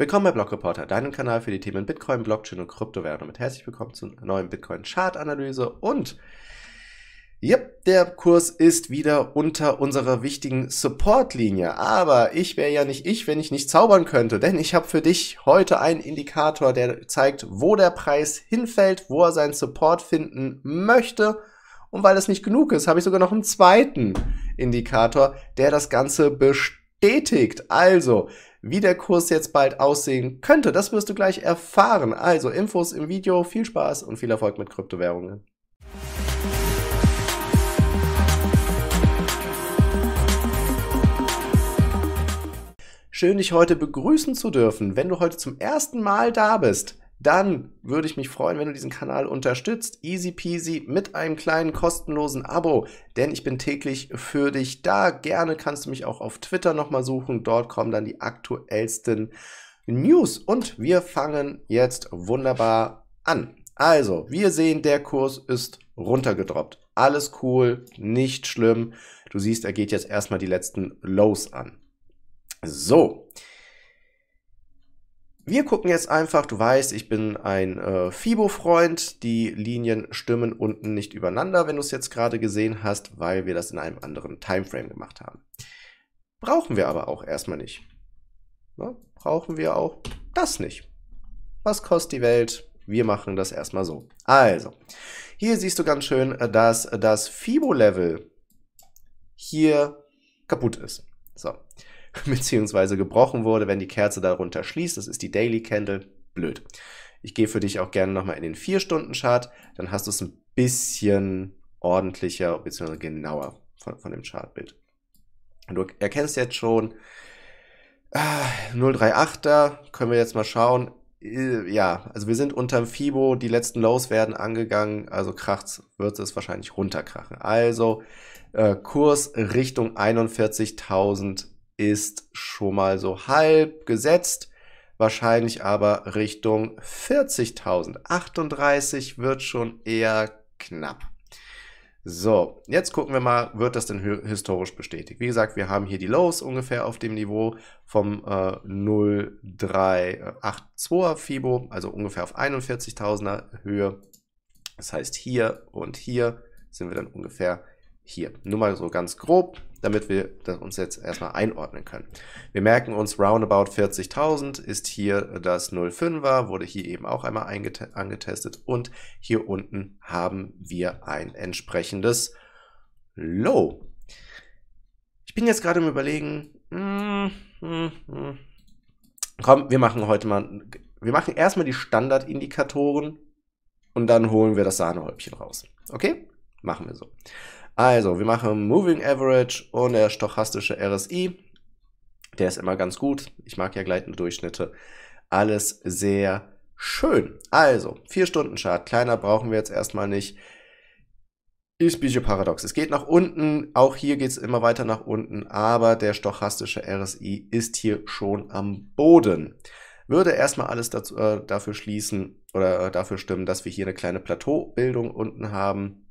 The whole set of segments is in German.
Willkommen bei Block Reporter, deinem Kanal für die Themen Bitcoin, Blockchain und Kryptowährung. Damit herzlich willkommen zur neuen Bitcoin Chart Analyse und Yep, der Kurs ist wieder unter unserer wichtigen Support-Linie. Aber ich wäre ja nicht ich, wenn ich nicht zaubern könnte, denn ich habe für dich heute einen Indikator, der zeigt, wo der Preis hinfällt, wo er seinen Support finden möchte. Und weil das nicht genug ist, habe ich sogar noch einen zweiten Indikator, der das Ganze bestätigt bestätigt. Also, wie der Kurs jetzt bald aussehen könnte, das wirst du gleich erfahren. Also Infos im Video, viel Spaß und viel Erfolg mit Kryptowährungen. Schön, dich heute begrüßen zu dürfen. Wenn du heute zum ersten Mal da bist, dann würde ich mich freuen, wenn du diesen Kanal unterstützt. Easy peasy mit einem kleinen kostenlosen Abo, denn ich bin täglich für dich da. Gerne kannst du mich auch auf Twitter nochmal suchen. Dort kommen dann die aktuellsten News. Und wir fangen jetzt wunderbar an. Also, wir sehen, der Kurs ist runtergedroppt. Alles cool, nicht schlimm. Du siehst, er geht jetzt erstmal die letzten Lows an. So. Wir gucken jetzt einfach, du weißt, ich bin ein äh, Fibo-Freund, die Linien stimmen unten nicht übereinander, wenn du es jetzt gerade gesehen hast, weil wir das in einem anderen Timeframe gemacht haben. Brauchen wir aber auch erstmal nicht. Ja, brauchen wir auch das nicht. Was kostet die Welt? Wir machen das erstmal so. Also, hier siehst du ganz schön, äh, dass das Fibo-Level hier kaputt ist. So. beziehungsweise gebrochen wurde, wenn die Kerze darunter schließt. Das ist die Daily Candle. Blöd. Ich gehe für dich auch gerne nochmal in den 4-Stunden-Chart, dann hast du es ein bisschen ordentlicher bzw. genauer von, von dem Chartbild. Und du erkennst jetzt schon, ah, äh, 038er, können wir jetzt mal schauen. Äh, ja, also wir sind unterm FIBO, die letzten Lows werden angegangen, also kracht's, wird es wahrscheinlich runterkrachen. Also äh, Kurs Richtung 41.000 ist schon mal so halb gesetzt, wahrscheinlich aber Richtung 40.000. 38 wird schon eher knapp. So, jetzt gucken wir mal, wird das denn historisch bestätigt? Wie gesagt, wir haben hier die Lows ungefähr auf dem Niveau vom äh, 0,382er FIBO, also ungefähr auf 41.000er Höhe. Das heißt, hier und hier sind wir dann ungefähr hier. Nur mal so ganz grob, damit wir uns jetzt erstmal einordnen können. Wir merken uns, roundabout 40.000 ist hier das 05er, wurde hier eben auch einmal angetestet und hier unten haben wir ein entsprechendes Low. Ich bin jetzt gerade im Überlegen, mm, mm, mm. komm, wir machen heute mal, wir machen erstmal die Standardindikatoren und dann holen wir das Sahnehäubchen raus. Okay? Machen wir so. Also, wir machen Moving Average und der stochastische RSI. Der ist immer ganz gut. Ich mag ja gleitende Durchschnitte. Alles sehr schön. Also, 4-Stunden-Chart. Kleiner brauchen wir jetzt erstmal nicht. Ist Bijo-Paradox. Es geht nach unten, auch hier geht es immer weiter nach unten, aber der stochastische RSI ist hier schon am Boden. Würde erstmal alles dazu, äh, dafür schließen oder äh, dafür stimmen, dass wir hier eine kleine Plateaubildung unten haben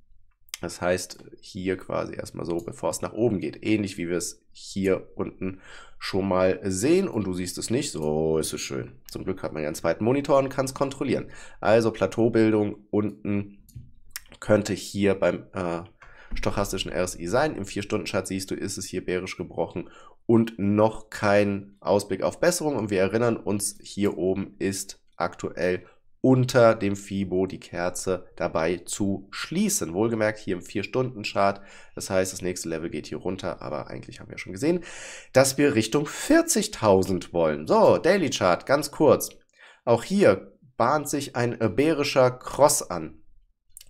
das heißt, hier quasi erstmal so, bevor es nach oben geht. Ähnlich wie wir es hier unten schon mal sehen und du siehst es nicht. So ist es schön. Zum Glück hat man ja einen zweiten Monitor und kann es kontrollieren. Also Plateaubildung unten könnte hier beim äh, stochastischen RSI sein. Im 4-Stunden-Chart siehst du, ist es hier bärisch gebrochen und noch kein Ausblick auf Besserung. Und wir erinnern uns, hier oben ist aktuell unter dem FIBO die Kerze dabei zu schließen. Wohlgemerkt hier im 4-Stunden-Chart. Das heißt, das nächste Level geht hier runter, aber eigentlich haben wir schon gesehen, dass wir Richtung 40.000 wollen. So, Daily Chart, ganz kurz. Auch hier bahnt sich ein bärischer Cross an.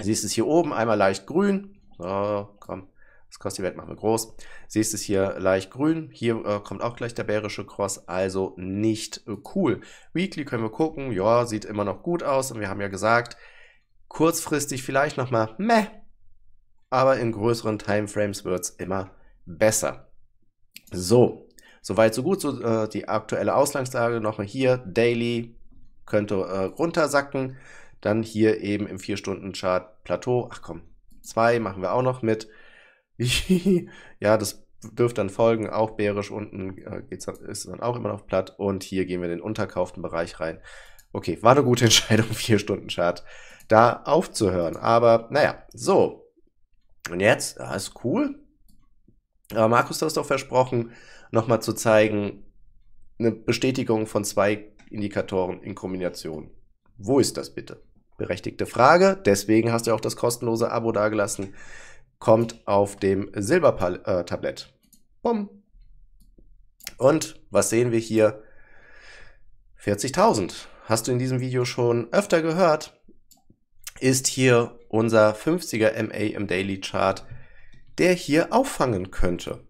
Siehst du es hier oben, einmal leicht grün. So, komm. Das Cross-Event machen wir groß. Siehst es hier leicht grün. Hier äh, kommt auch gleich der bärische Cross, also nicht äh, cool. Weekly können wir gucken. Ja, sieht immer noch gut aus. Und wir haben ja gesagt, kurzfristig vielleicht nochmal meh. Aber in größeren Timeframes wird es immer besser. So, soweit so gut. So, äh, die aktuelle Ausgangslage nochmal hier. Daily könnte äh, runtersacken. Dann hier eben im 4-Stunden-Chart Plateau. Ach komm, 2 machen wir auch noch mit ja, das dürfte dann folgen. Auch bärisch unten äh, geht's, ist dann auch immer noch platt. Und hier gehen wir in den unterkauften Bereich rein. Okay, war eine gute Entscheidung, vier Stunden Chart da aufzuhören. Aber naja, so. Und jetzt, ah, ist cool. Aber Markus, du hast doch versprochen, nochmal zu zeigen, eine Bestätigung von zwei Indikatoren in Kombination. Wo ist das bitte? Berechtigte Frage. Deswegen hast du auch das kostenlose Abo dagelassen kommt auf dem Silbertablett. Bumm. Und was sehen wir hier? 40.000. Hast du in diesem Video schon öfter gehört, ist hier unser 50er MA im Daily Chart, der hier auffangen könnte.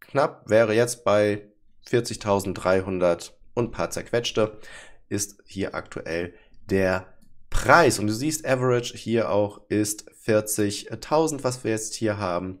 Knapp wäre jetzt bei 40.300 und paar zerquetschte, ist hier aktuell der Preis, und du siehst, Average hier auch ist 40.000, was wir jetzt hier haben.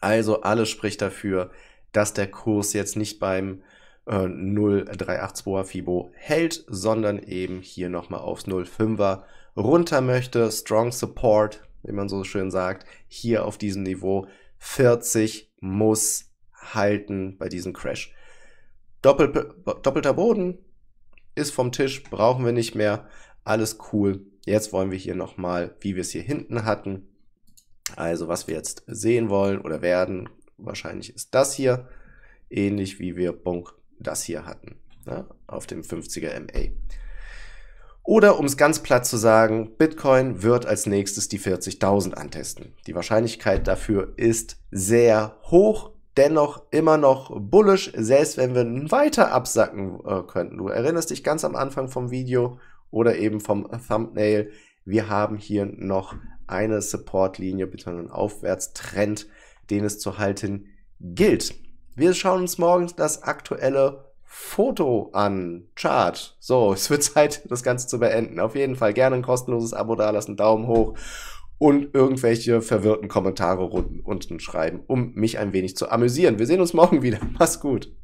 Also alles spricht dafür, dass der Kurs jetzt nicht beim äh, 0,382er FIBO hält, sondern eben hier nochmal aufs 0,5er runter möchte. Strong Support, wie man so schön sagt, hier auf diesem Niveau 40 muss halten bei diesem Crash. Doppel, doppelter Boden ist vom Tisch, brauchen wir nicht mehr. Alles cool. Jetzt wollen wir hier nochmal, wie wir es hier hinten hatten. Also was wir jetzt sehen wollen oder werden, wahrscheinlich ist das hier. Ähnlich wie wir Bunk das hier hatten. Ne? Auf dem 50er MA. Oder um es ganz platt zu sagen, Bitcoin wird als nächstes die 40.000 antesten. Die Wahrscheinlichkeit dafür ist sehr hoch, dennoch immer noch bullisch, selbst wenn wir weiter absacken äh, könnten. Du erinnerst dich ganz am Anfang vom Video oder eben vom Thumbnail. Wir haben hier noch eine Support-Linie bzw. einen Aufwärtstrend, den es zu halten gilt. Wir schauen uns morgens das aktuelle Foto an. Chart. So, es wird Zeit, das Ganze zu beenden. Auf jeden Fall gerne ein kostenloses Abo da dalassen, Daumen hoch und irgendwelche verwirrten Kommentare unten schreiben, um mich ein wenig zu amüsieren. Wir sehen uns morgen wieder. Mach's gut.